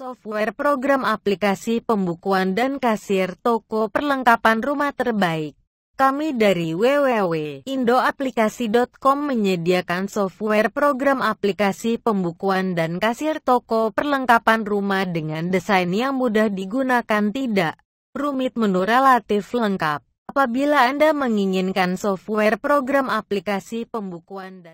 software program aplikasi pembukuan dan kasir toko perlengkapan rumah terbaik. Kami dari www.indoaplikasi.com menyediakan software program aplikasi pembukuan dan kasir toko perlengkapan rumah dengan desain yang mudah digunakan tidak rumit menu relatif lengkap. Apabila Anda menginginkan software program aplikasi pembukuan dan